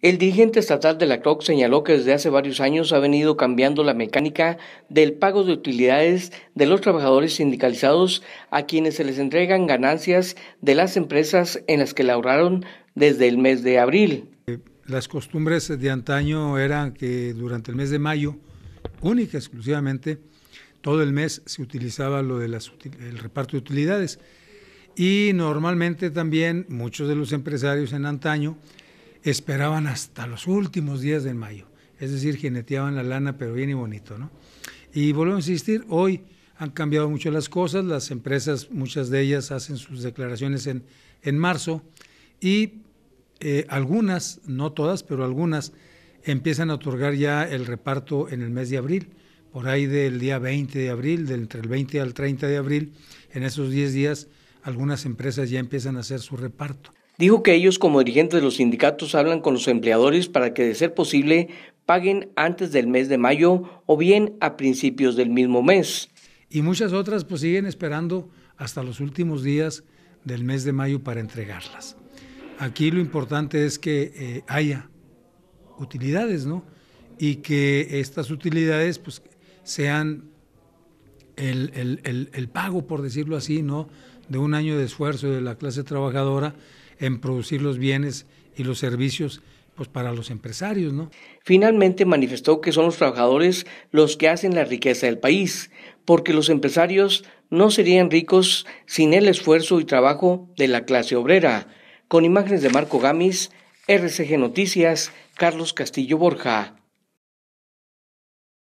El dirigente estatal de la CROC señaló que desde hace varios años ha venido cambiando la mecánica del pago de utilidades de los trabajadores sindicalizados a quienes se les entregan ganancias de las empresas en las que laboraron desde el mes de abril. Eh, las costumbres de antaño eran que durante el mes de mayo, única exclusivamente, todo el mes se utilizaba lo de el reparto de utilidades. Y normalmente también muchos de los empresarios en antaño esperaban hasta los últimos días de mayo. Es decir, geneteaban la lana, pero bien y bonito, ¿no? Y vuelvo a insistir, hoy han cambiado mucho las cosas, las empresas, muchas de ellas hacen sus declaraciones en, en marzo y eh, algunas, no todas, pero algunas, empiezan a otorgar ya el reparto en el mes de abril, por ahí del día 20 de abril, de entre el 20 al 30 de abril, en esos 10 días algunas empresas ya empiezan a hacer su reparto. Dijo que ellos como dirigentes de los sindicatos hablan con los empleadores para que de ser posible paguen antes del mes de mayo o bien a principios del mismo mes. Y muchas otras pues siguen esperando hasta los últimos días del mes de mayo para entregarlas. Aquí lo importante es que eh, haya utilidades, ¿no? Y que estas utilidades pues sean el, el, pago, por decirlo así, ¿no? de un año de esfuerzo de la clase trabajadora en producir los bienes y los servicios pues para los empresarios, ¿no? Finalmente manifestó que son los trabajadores los que hacen la riqueza del país, porque los empresarios no serían ricos sin el esfuerzo y trabajo de la clase obrera. Con imágenes de Marco Gamis, RCG Noticias, Carlos Castillo Borja.